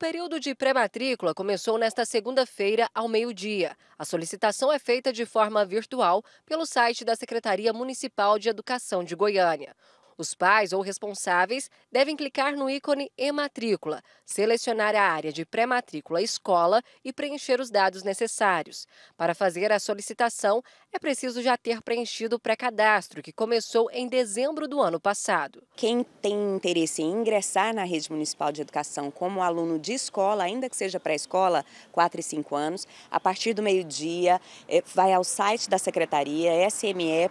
período de pré-matrícula começou nesta segunda-feira ao meio-dia. A solicitação é feita de forma virtual pelo site da Secretaria Municipal de Educação de Goiânia. Os pais ou responsáveis devem clicar no ícone e-matrícula, selecionar a área de pré-matrícula escola e preencher os dados necessários. Para fazer a solicitação, é preciso já ter preenchido o pré-cadastro, que começou em dezembro do ano passado. Quem tem interesse em ingressar na rede municipal de educação como aluno de escola, ainda que seja pré-escola, 4 e 5 anos, a partir do meio-dia, eh, vai ao site da secretaria sme.goiania.gov.br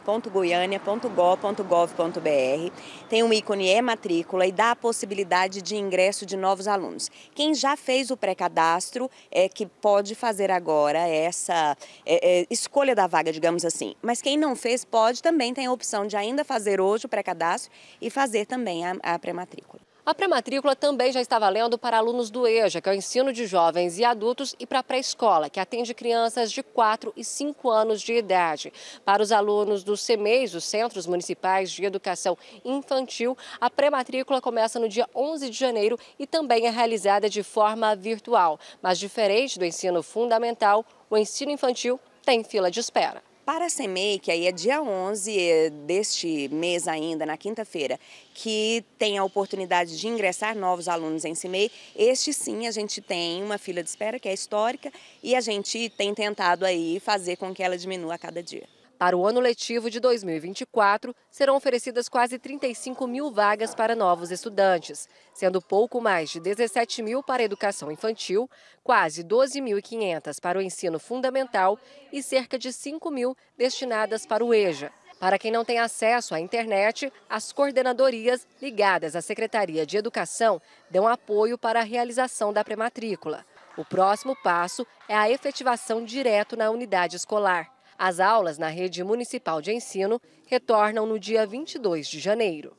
tem um ícone e-matrícula é e dá a possibilidade de ingresso de novos alunos. Quem já fez o pré-cadastro é que pode fazer agora essa é, é, escolha da vaga, digamos assim. Mas quem não fez pode também tem a opção de ainda fazer hoje o pré-cadastro e fazer também a, a pré-matrícula. A pré-matrícula também já está valendo para alunos do EJA, que é o ensino de jovens e adultos, e para a pré-escola, que atende crianças de 4 e 5 anos de idade. Para os alunos dos CEMEIs, os Centros Municipais de Educação Infantil, a pré-matrícula começa no dia 11 de janeiro e também é realizada de forma virtual. Mas diferente do ensino fundamental, o ensino infantil tem fila de espera para a CEMEI, que aí é dia 11 eh, deste mês ainda, na quinta-feira, que tem a oportunidade de ingressar novos alunos em CEMEI, este sim a gente tem uma fila de espera que é histórica e a gente tem tentado aí fazer com que ela diminua a cada dia. Para o ano letivo de 2024, serão oferecidas quase 35 mil vagas para novos estudantes, sendo pouco mais de 17 mil para a educação infantil, quase 12.500 para o ensino fundamental e cerca de 5 mil destinadas para o EJA. Para quem não tem acesso à internet, as coordenadorias ligadas à Secretaria de Educação dão apoio para a realização da prematrícula. O próximo passo é a efetivação direto na unidade escolar. As aulas na rede municipal de ensino retornam no dia 22 de janeiro.